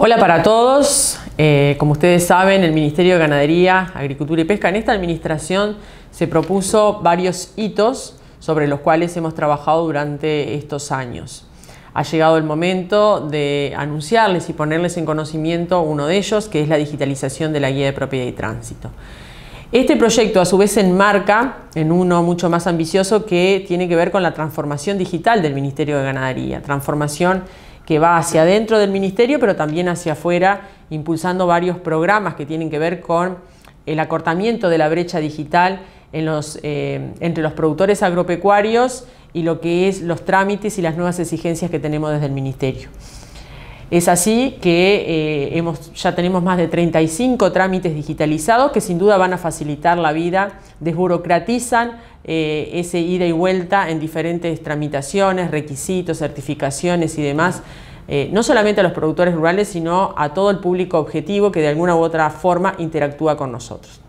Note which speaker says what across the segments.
Speaker 1: Hola para todos. Eh, como ustedes saben, el Ministerio de Ganadería, Agricultura y Pesca en esta administración se propuso varios hitos sobre los cuales hemos trabajado durante estos años. Ha llegado el momento de anunciarles y ponerles en conocimiento uno de ellos, que es la digitalización de la guía de propiedad y tránsito. Este proyecto a su vez enmarca en uno mucho más ambicioso que tiene que ver con la transformación digital del Ministerio de Ganadería, transformación que va hacia adentro del ministerio, pero también hacia afuera, impulsando varios programas que tienen que ver con el acortamiento de la brecha digital eh, entre los productores agropecuarios y lo que es los trámites y las nuevas exigencias que tenemos desde el ministerio. Es así que eh, ya tenemos más de 35 trámites digitalizados que sin duda van a facilitar la vida, desburocratizan eh, ese ida y vuelta en diferentes tramitaciones, requisitos, certificaciones y demás, eh, no solamente a los productores rurales, sino a todo el público objetivo que de alguna u otra forma interactúa con nosotros.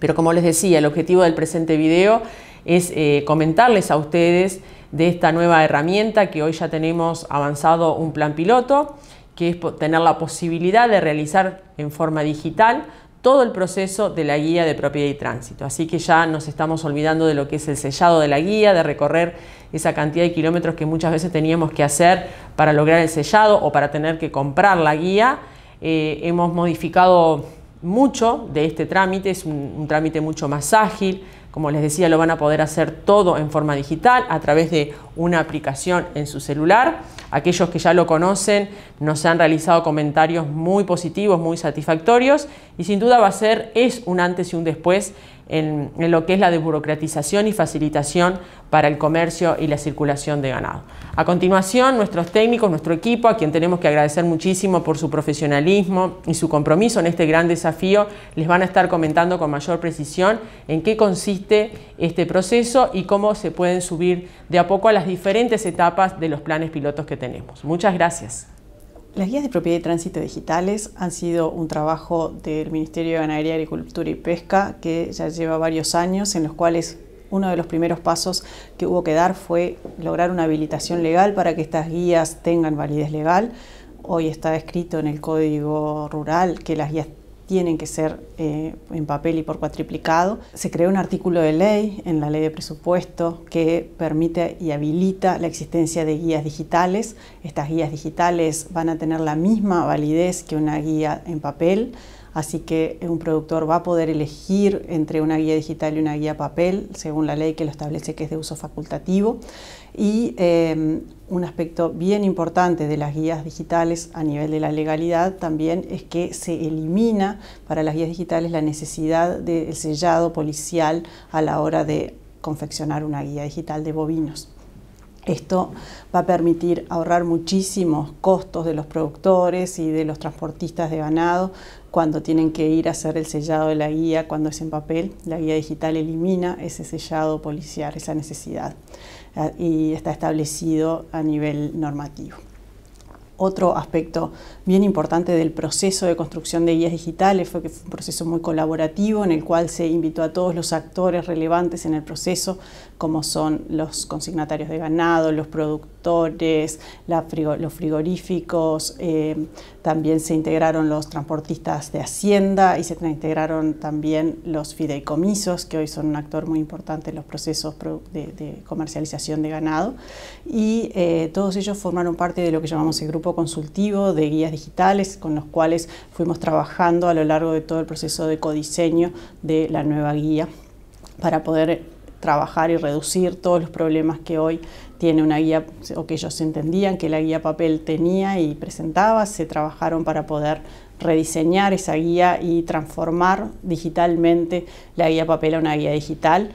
Speaker 1: Pero como les decía, el objetivo del presente video es comentarles a ustedes de esta nueva herramienta que hoy ya tenemos avanzado un plan piloto, que es tener la posibilidad de realizar en forma digital todo el proceso de la guía de propiedad y tránsito. Así que ya nos estamos olvidando de lo que es el sellado de la guía, de recorrer esa cantidad de kilómetros que muchas veces teníamos que hacer para lograr el sellado o para tener que comprar la guía. Eh, hemos modificado mucho de este trámite, es un trámite mucho más ágil, como les decía, lo van a poder hacer todo en forma digital a través de una aplicación en su celular. Aquellos que ya lo conocen nos han realizado comentarios muy positivos, muy satisfactorios y sin duda va a ser, es un antes y un después en, lo que es la desburocratización y facilitación para el comercio y la circulación de ganado. A continuación, nuestros técnicos, nuestro equipo, a quien tenemos que agradecer muchísimo por su profesionalismo y su compromiso en este gran desafío, les van a estar comentando con mayor precisión en qué consiste este proceso y cómo se pueden subir de a poco a las diferentes etapas de los planes pilotos que tenemos. Muchas gracias.
Speaker 2: Las guías de propiedad y tránsito digitales han sido un trabajo del Ministerio de Ganadería, Agricultura y Pesca que ya lleva varios años en los cuales uno de los primeros pasos que hubo que dar fue lograr una habilitación legal para que estas guías tengan validez legal. Hoy está escrito en el Código Rural que las guías tienen que ser eh, en papel y por cuatriplicado. Se creó un artículo de ley en la ley de presupuesto que permite y habilita la existencia de guías digitales. Estas guías digitales van a tener la misma validez que una guía en papel, así que un productor va a poder elegir entre una guía digital y una guía papel, según la ley que lo establece que es de uso facultativo. Y em, un aspecto bien importante de las guías digitales a nivel de la legalidad también es que se elimina para las guías digitales la necesidad del sellado policial a la hora de confeccionar una guía digital de bovinos. Esto va a permitir ahorrar muchísimos costos de los productores y de los transportistas de ganado cuando tienen que ir a hacer el sellado de la guía, cuando es en papel. La guía digital elimina ese sellado policial, esa necesidad y está establecido a nivel normativo. Otro aspecto bien importante del proceso de construcción de guías digitales fue que fue un proceso muy colaborativo en el cual se invitó a todos los actores relevantes en el proceso como son los consignatarios de ganado, los productores, los frigoríficos, eh, también se integraron los transportistas de Hacienda y se integraron también los fideicomisos, que hoy son un actor muy importante en los procesos de, comercialización de ganado. Y eh, todos ellos formaron parte de lo que llamamos el grupo consultivo de guías digitales, con los cuales fuimos trabajando a lo largo de todo el proceso de codiseño de la nueva guía para poder trabajar y reducir todos los problemas que hoy tiene una guía o que ellos entendían que la guía papel tenía y presentaba, se trabajaron para poder rediseñar esa guía y transformar digitalmente la guía papel a una guía digital,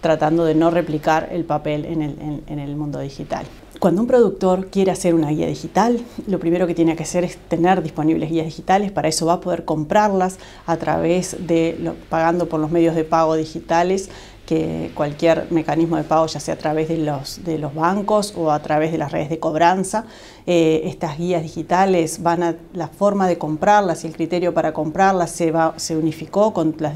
Speaker 2: tratando de no replicar el papel en el, mundo digital. Cuando un productor quiere hacer una guía digital, lo primero que tiene que hacer es tener disponibles guías digitales, para eso va a poder comprarlas a través de, pagando por los medios de pago digitales que cualquier mecanismo de pago, ya sea a través de los, bancos o a través de las redes de cobranza. Eh, estas guías digitales van a la forma de comprarlas y el criterio para comprarlas se, unificó con, las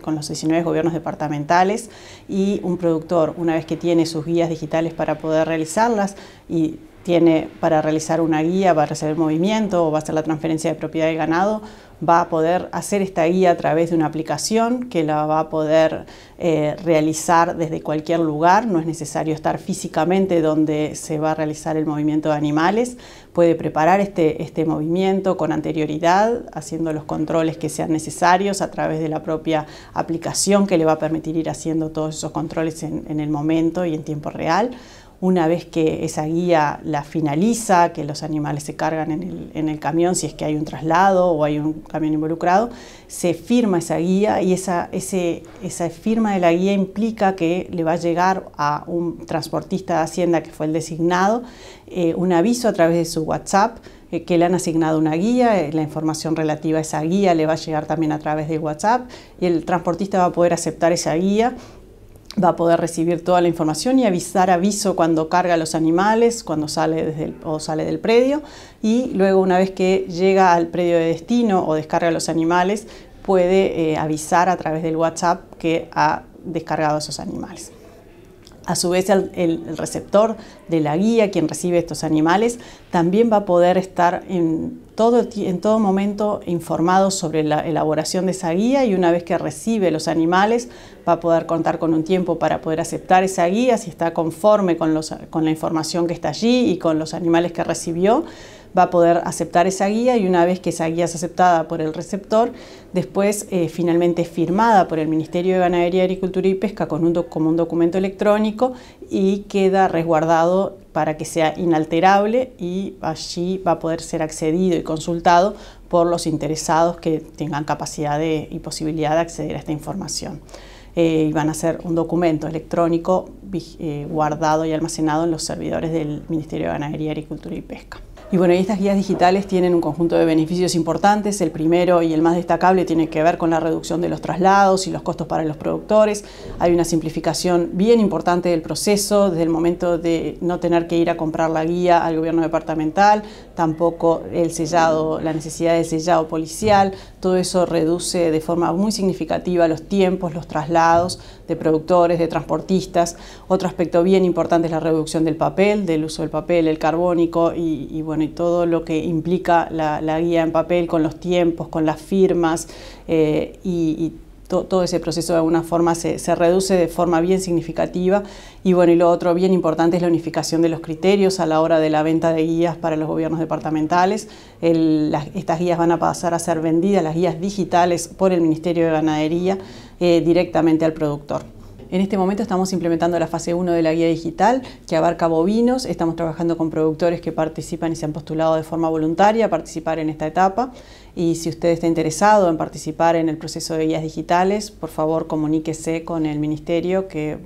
Speaker 2: con los 19 gobiernos departamentales y un productor, una vez que tiene sus guías digitales para poder realizarlas y tiene para realizar una guía, va a recibir movimiento o va a hacer la transferencia de propiedad de ganado, va a poder hacer esta guía a través de una aplicación que la va a poder eh, realizar desde cualquier lugar, no es necesario estar físicamente donde se va a realizar el movimiento de animales, puede preparar este, este movimiento con anterioridad, haciendo los controles que sean necesarios a través de la propia aplicación que le va a permitir ir haciendo todos esos controles en el momento y en tiempo real una vez que esa guía la finaliza, que los animales se cargan en el, camión, si es que hay un traslado o hay un camión involucrado, se firma esa guía y esa, firma de la guía implica que le va a llegar a un transportista de Hacienda, que fue el designado, eh, un aviso a través de su WhatsApp eh, que le han asignado una guía, eh, la información relativa a esa guía le va a llegar también a través de WhatsApp y el transportista va a poder aceptar esa guía va a poder recibir toda la información y avisar aviso cuando carga los animales, cuando sale o sale del predio y luego una vez que llega al predio de destino o descarga los animales puede eh, avisar a través del WhatsApp que ha descargado esos animales. A su vez, el, receptor de la guía, quien recibe estos animales, también va a poder estar en todo, momento informado sobre la elaboración de esa guía y una vez que recibe los animales va a poder contar con un tiempo para poder aceptar esa guía si está conforme con la información que está allí y con los animales que recibió va a poder aceptar esa guía y una vez que esa guía es aceptada por el receptor, después eh, finalmente firmada por el Ministerio de Ganadería, Agricultura y Pesca con como un documento electrónico y queda resguardado para que sea inalterable y allí va a poder ser accedido y consultado por los interesados que tengan capacidad y posibilidad de acceder a esta información. Eh, y van a ser un documento electrónico eh, guardado y almacenado en los servidores del Ministerio de Ganadería, Agricultura y Pesca. Y bueno, estas guías digitales tienen un conjunto de beneficios importantes. El primero y el más destacable tiene que ver con la reducción de los traslados y los costos para los productores. Hay una simplificación bien importante del proceso, desde el momento de no tener que ir a comprar la guía al gobierno departamental, tampoco el sellado, la necesidad de sellado policial, todo eso reduce de forma muy significativa los tiempos, los traslados de productores, de transportistas. Otro aspecto bien importante es la reducción del papel, del uso del papel, el carbónico y, bueno, y todo lo que implica la, guía en papel con los tiempos, con las firmas eh, y, todo ese proceso de alguna forma se, reduce de forma bien significativa. Y bueno, y lo otro bien importante es la unificación de los criterios a la hora de la venta de guías para los gobiernos departamentales. estas guías van a pasar a ser vendidas, las guías digitales, por el Ministerio de Ganadería eh, directamente al productor. En este momento estamos implementando la fase 1 de la guía digital que abarca bovinos. Estamos trabajando con productores que participan y se han postulado de forma voluntaria a participar en esta etapa. Y si usted está interesado en participar en el proceso de guías digitales, por favor comuníquese con el Ministerio que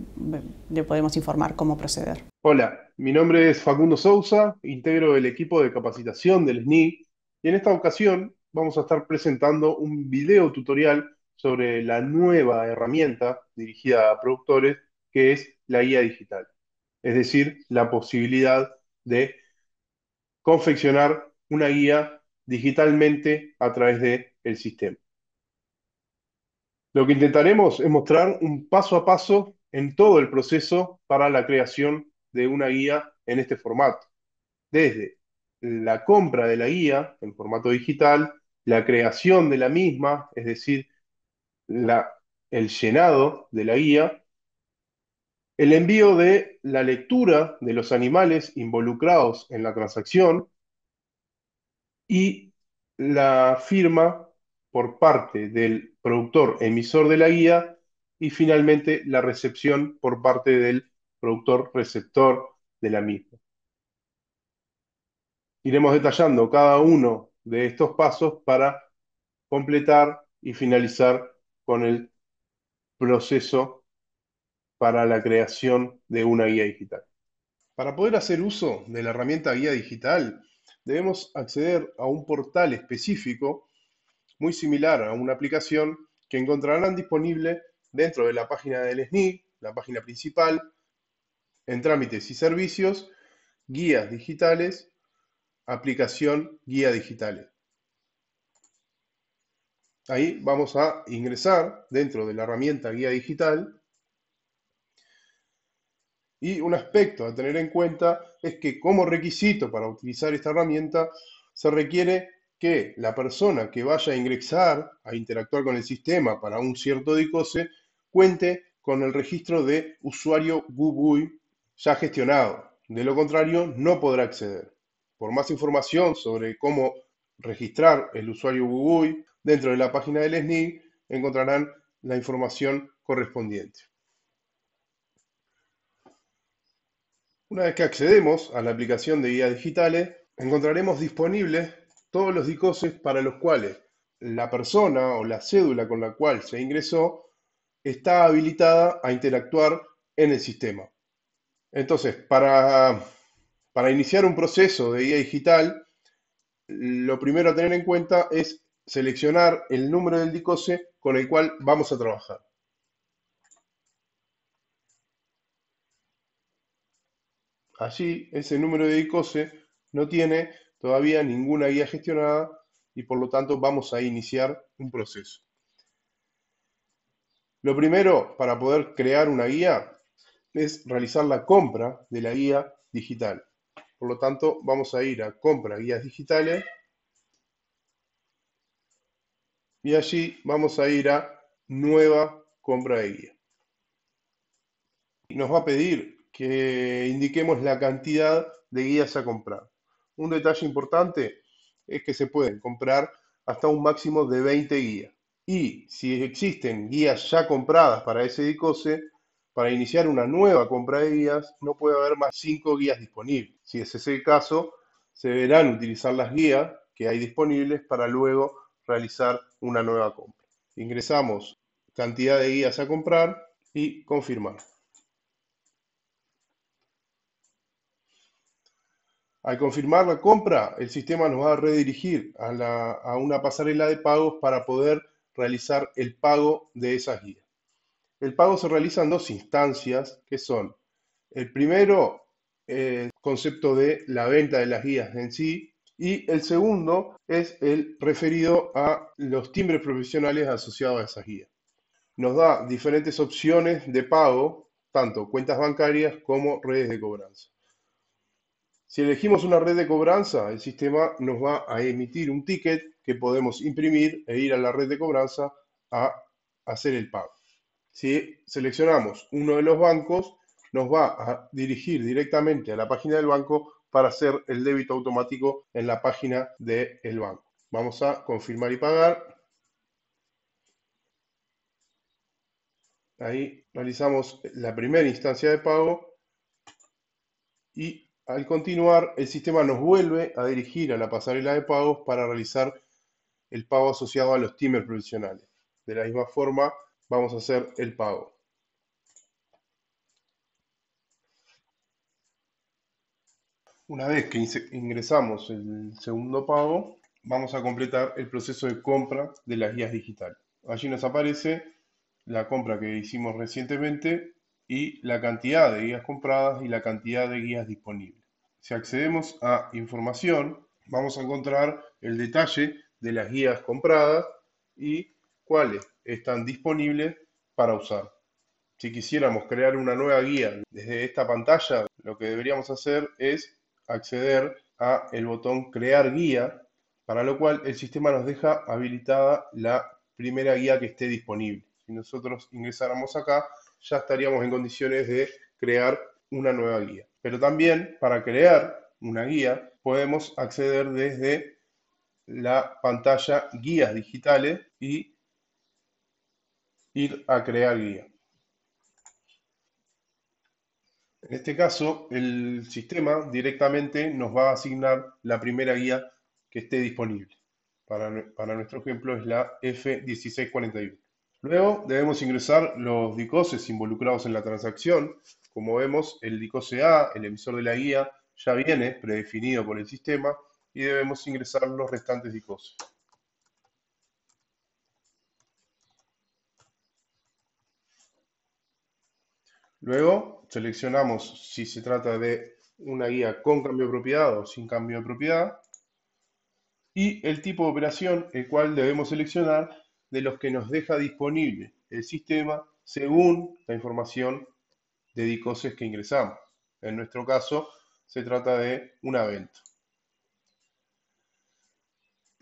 Speaker 2: le podemos informar cómo proceder.
Speaker 3: Hola, mi nombre es Facundo Sousa, integro el equipo de capacitación del SNI y en esta ocasión vamos a estar presentando un video tutorial sobre la nueva herramienta dirigida a productores que es la guía digital. Es decir, la posibilidad de confeccionar una guía digitalmente a través del el sistema. Lo que intentaremos es mostrar un paso a paso en todo el proceso para la creación de una guía en este formato. Desde la compra de la guía en formato digital, la creación de la misma, es decir, la, el llenado de la guía, el envío de la lectura de los animales involucrados en la transacción y la firma por parte del productor emisor de la guía y finalmente la recepción por parte del productor receptor de la misma. Iremos detallando cada uno de estos pasos para completar y finalizar con el proceso para la creación de una guía digital. Para poder hacer uso de la herramienta guía digital, debemos acceder a un portal específico muy similar a una aplicación que encontrarán disponible dentro de la página del SNI, la página principal, en trámites y servicios, guías digitales, aplicación guía digitales. Ahí vamos a ingresar dentro de la herramienta guía digital. Y un aspecto a tener en cuenta es que como requisito para utilizar esta herramienta se requiere que la persona que vaya a ingresar a interactuar con el sistema para un cierto DICOSE cuente con el registro de usuario Google ya gestionado. De lo contrario, no podrá acceder. Por más información sobre cómo registrar el usuario Google Dentro de la página del SNI encontrarán la información correspondiente. Una vez que accedemos a la aplicación de guías digitales, encontraremos disponibles todos los DICOSES para los cuales la persona o la cédula con la cual se ingresó está habilitada a interactuar en el sistema. Entonces, para, para iniciar un proceso de guía digital, lo primero a tener en cuenta es seleccionar el número del DICOSE con el cual vamos a trabajar. Allí, ese número de DICOSE no tiene todavía ninguna guía gestionada y por lo tanto vamos a iniciar un proceso. Lo primero para poder crear una guía es realizar la compra de la guía digital. Por lo tanto, vamos a ir a compra guías digitales y allí vamos a ir a nueva compra de guía. Nos va a pedir que indiquemos la cantidad de guías a comprar. Un detalle importante es que se pueden comprar hasta un máximo de 20 guías. Y si existen guías ya compradas para ese DICOSE, para iniciar una nueva compra de guías no puede haber más 5 guías disponibles. Si ese es el caso, se deberán utilizar las guías que hay disponibles para luego realizar una nueva compra. Ingresamos cantidad de guías a comprar y confirmar. Al confirmar la compra, el sistema nos va a redirigir a, una pasarela de pagos para poder realizar el pago de esas guías. El pago se realiza en dos instancias, que son el primero, el eh, concepto de la venta de las guías en sí, y el segundo es el referido a los timbres profesionales asociados a esa guía. Nos da diferentes opciones de pago, tanto cuentas bancarias como redes de cobranza. Si elegimos una red de cobranza, el sistema nos va a emitir un ticket que podemos imprimir e ir a la red de cobranza a hacer el pago. Si seleccionamos uno de los bancos, nos va a dirigir directamente a la página del banco para hacer el débito automático en la página del el banco. Vamos a confirmar y pagar. Ahí realizamos la primera instancia de pago y al continuar el sistema nos vuelve a dirigir a la pasarela de pagos para realizar el pago asociado a los timers provisionales. De la misma forma vamos a hacer el pago. Una vez que ingresamos el segundo pago, vamos a completar el proceso de compra de las guías digitales. Allí nos aparece la compra que hicimos recientemente y la cantidad de guías compradas y la cantidad de guías disponibles. Si accedemos a información, vamos a encontrar el detalle de las guías compradas y cuáles están disponibles para usar. Si quisiéramos crear una nueva guía desde esta pantalla, lo que deberíamos hacer es acceder a el botón crear guía, para lo cual el sistema nos deja habilitada la primera guía que esté disponible. Si nosotros ingresáramos acá, ya estaríamos en condiciones de crear una nueva guía. Pero también para crear una guía podemos acceder desde la pantalla guías digitales y ir a crear guía. En este caso, el sistema directamente nos va a asignar la primera guía que esté disponible. Para, nuestro ejemplo es la F1641. Luego debemos ingresar los DICOSES involucrados en la transacción. Como vemos, el DICOSE A, el emisor de la guía, ya viene predefinido por el sistema y debemos ingresar los restantes DICOSES. Luego seleccionamos si se trata de una guía con cambio de propiedad o sin cambio de propiedad y el tipo de operación el cual debemos seleccionar de los que nos deja disponible el sistema según la información de DICOSES que ingresamos. En nuestro caso se trata de una venta.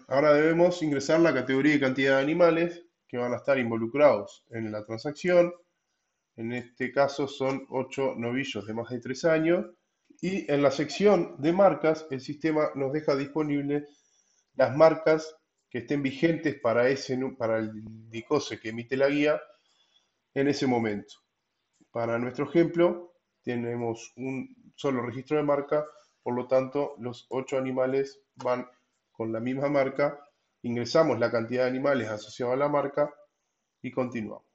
Speaker 3: Ahora debemos ingresar la categoría y cantidad de animales que van a estar involucrados en la transacción en este caso son ocho novillos de más de tres años. Y en la sección de marcas, el sistema nos deja disponibles las marcas que estén vigentes para, ese, para el DICOSE que emite la guía en ese momento. Para nuestro ejemplo, tenemos un solo registro de marca, por lo tanto, los ocho animales van con la misma marca, ingresamos la cantidad de animales asociados a la marca y continuamos.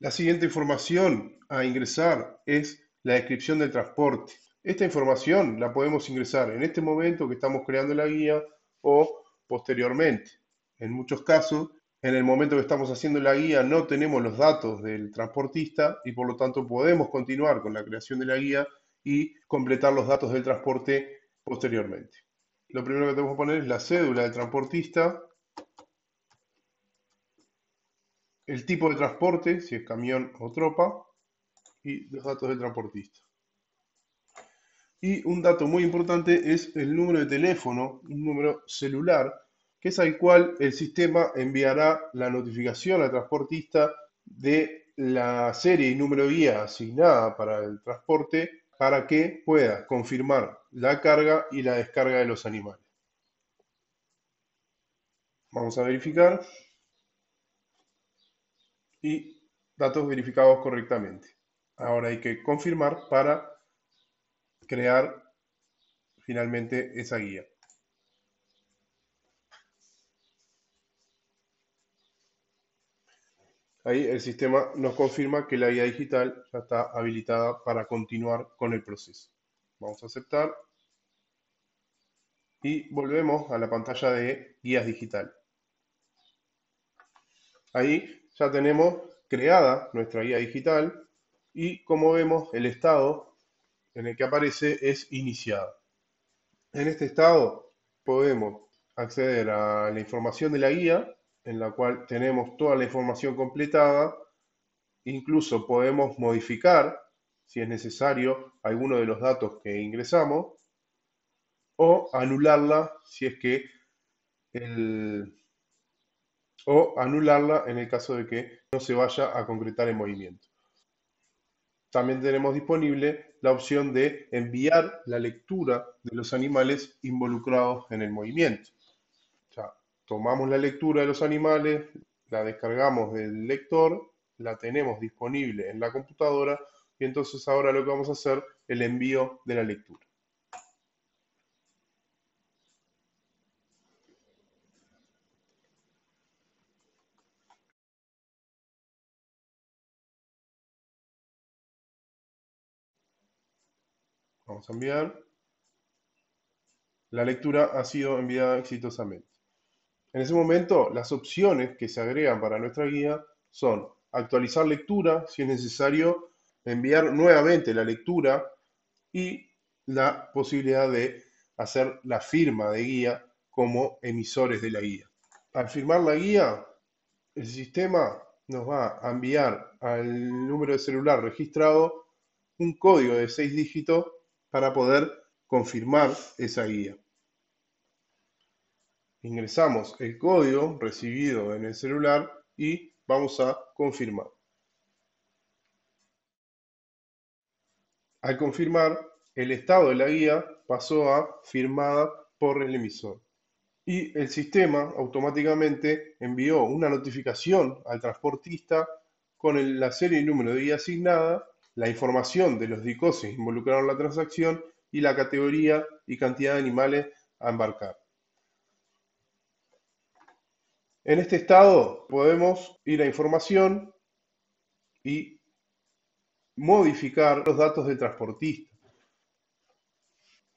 Speaker 3: La siguiente información a ingresar es la descripción del transporte. Esta información la podemos ingresar en este momento que estamos creando la guía o posteriormente. En muchos casos, en el momento que estamos haciendo la guía no tenemos los datos del transportista y por lo tanto podemos continuar con la creación de la guía y completar los datos del transporte posteriormente. Lo primero que tenemos que poner es la cédula del transportista el tipo de transporte, si es camión o tropa, y los datos del transportista. Y un dato muy importante es el número de teléfono, un número celular, que es al cual el sistema enviará la notificación al transportista de la serie y número de guía asignada para el transporte para que pueda confirmar la carga y la descarga de los animales. Vamos a verificar y datos verificados correctamente. Ahora hay que confirmar para crear finalmente esa guía. Ahí el sistema nos confirma que la guía digital ya está habilitada para continuar con el proceso. Vamos a aceptar y volvemos a la pantalla de guías digital. Ahí ya tenemos creada nuestra guía digital y como vemos el estado en el que aparece es iniciado. En este estado podemos acceder a la información de la guía, en la cual tenemos toda la información completada, incluso podemos modificar, si es necesario, alguno de los datos que ingresamos, o anularla si es que el, o anularla en el caso de que no se vaya a concretar el movimiento. También tenemos disponible la opción de enviar la lectura de los animales involucrados en el movimiento. tomamos la lectura de los animales, la descargamos del lector, la tenemos disponible en la computadora y entonces ahora lo que vamos a hacer, es el envío de la lectura. a enviar. La lectura ha sido enviada exitosamente. En ese momento, las opciones que se agregan para nuestra guía son actualizar lectura, si es necesario, enviar nuevamente la lectura y la posibilidad de hacer la firma de guía como emisores de la guía. Al firmar la guía, el sistema nos va a enviar al número de celular registrado un código de 6 dígitos para poder confirmar esa guía. Ingresamos el código recibido en el celular y vamos a confirmar. Al confirmar, el estado de la guía pasó a firmada por el emisor. Y el sistema automáticamente envió una notificación al transportista con la serie y número de guía asignada la información de los dicoses involucraron la transacción y la categoría y cantidad de animales a embarcar. En este estado podemos ir a información y modificar los datos del transportista.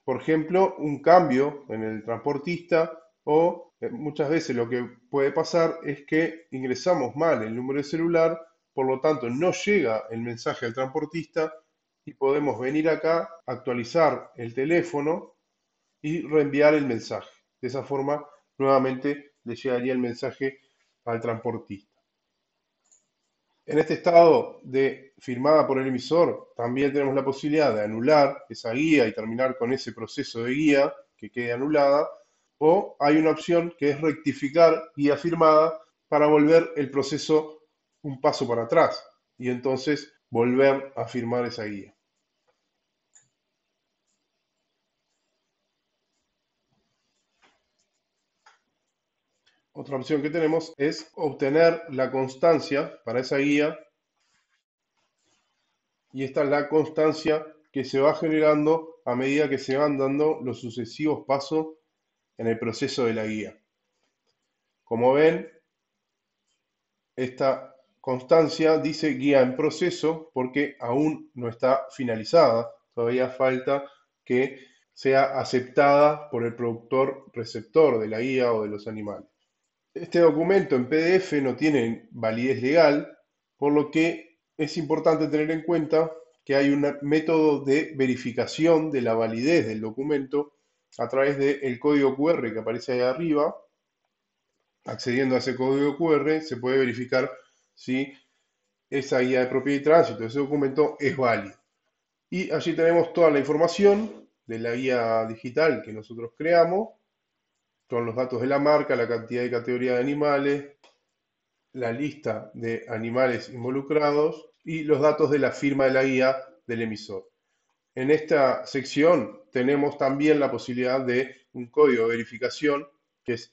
Speaker 3: Por ejemplo, un cambio en el transportista o eh, muchas veces lo que puede pasar es que ingresamos mal el número de celular por lo tanto no llega el mensaje al transportista y podemos venir acá, actualizar el teléfono y reenviar el mensaje. De esa forma, nuevamente le llegaría el mensaje al transportista. En este estado de firmada por el emisor, también tenemos la posibilidad de anular esa guía y terminar con ese proceso de guía que quede anulada, o hay una opción que es rectificar guía firmada para volver el proceso un paso para atrás y entonces volver a firmar esa guía. Otra opción que tenemos es obtener la constancia para esa guía. Y esta es la constancia que se va generando a medida que se van dando los sucesivos pasos en el proceso de la guía. Como ven, esta constancia dice guía en proceso porque aún no está finalizada, todavía falta que sea aceptada por el productor receptor de la guía o de los animales. Este documento en PDF no tiene validez legal, por lo que es importante tener en cuenta que hay un método de verificación de la validez del documento a través del código QR que aparece ahí arriba. Accediendo a ese código QR se puede verificar esa guía de propiedad y tránsito, ese documento es válido. Y allí tenemos toda la información de la guía digital que nosotros creamos, con los datos de la marca, la cantidad y categoría de animales, la lista de animales involucrados y los datos de la firma de la guía del emisor. En esta sección tenemos también la posibilidad de un código de verificación, que es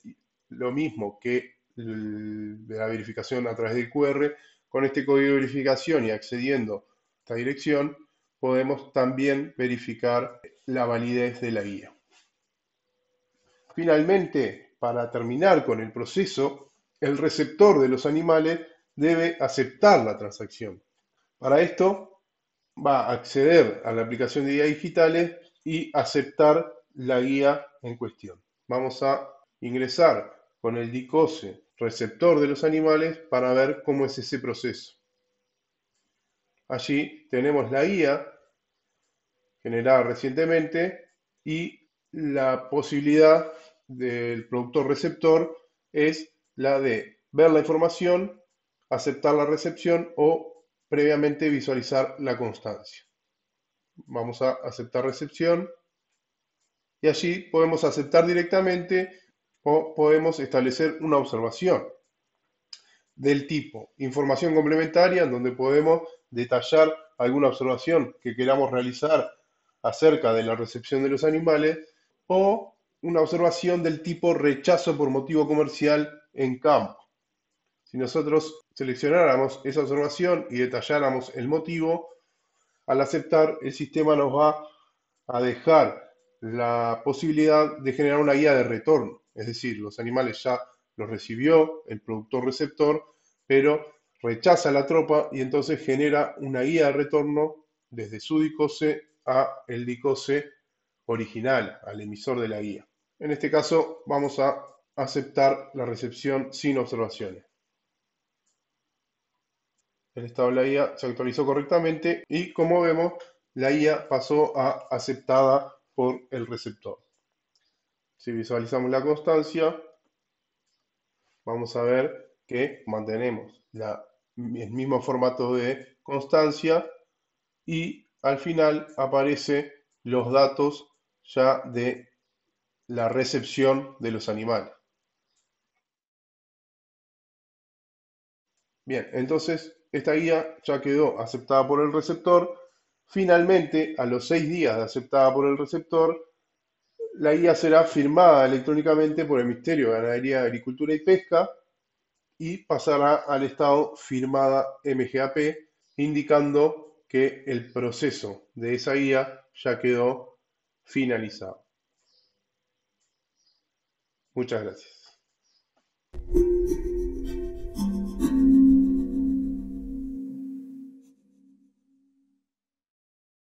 Speaker 3: lo mismo que de la verificación a través del QR, con este código de verificación y accediendo a esta dirección, podemos también verificar la validez de la guía. Finalmente, para terminar con el proceso, el receptor de los animales debe aceptar la transacción. Para esto, va a acceder a la aplicación de guías digitales y aceptar la guía en cuestión. Vamos a ingresar con el DICOSE receptor de los animales para ver cómo es ese proceso. Allí tenemos la guía generada recientemente y la posibilidad del productor receptor es la de ver la información, aceptar la recepción o previamente visualizar la constancia. Vamos a aceptar recepción y allí podemos aceptar directamente podemos establecer una observación del tipo información complementaria, en donde podemos detallar alguna observación que queramos realizar acerca de la recepción de los animales, o una observación del tipo rechazo por motivo comercial en campo. Si nosotros seleccionáramos esa observación y detalláramos el motivo, al aceptar el sistema nos va a dejar la posibilidad de generar una guía de retorno es decir, los animales ya los recibió el productor receptor, pero rechaza la tropa y entonces genera una guía de retorno desde su dicose a el dicose original, al emisor de la guía. En este caso vamos a aceptar la recepción sin observaciones. El estado de la guía se actualizó correctamente y como vemos la guía pasó a aceptada por el receptor. Si visualizamos la constancia, vamos a ver que mantenemos el mismo formato de constancia y al final aparecen los datos ya de la recepción de los animales. Bien, entonces esta guía ya quedó aceptada por el receptor. Finalmente, a los seis días de aceptada por el receptor, la guía será firmada electrónicamente por el Ministerio de Ganadería, Agricultura y Pesca y pasará al estado firmada MGAP, indicando que el proceso de esa guía ya quedó finalizado. Muchas gracias.